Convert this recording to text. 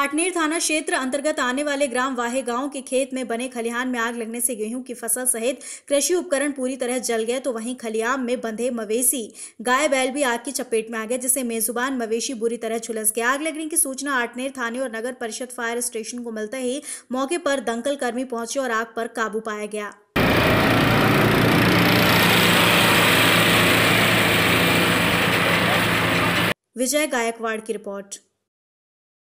आठनेर थाना क्षेत्र अंतर्गत आने वाले ग्राम वाहे गांव के खेत में बने खलिहान में आग लगने से गेहूं की फसल सहित कृषि उपकरण पूरी तरह जल गए तो वहीं खलिहान में बंधे मवेशी गाय बैल भी आग की चपेट में आ गए जिससे मेजुबान मवेशी बुरी तरह झुलस गए आग लगने की सूचना आठनेर थाने और नगर परिषद फायर स्टेशन को मिलते ही मौके पर दंकल कर्मी पहुंचे और आग पर काबू पाया गया विजय गायकवाड़ की रिपोर्ट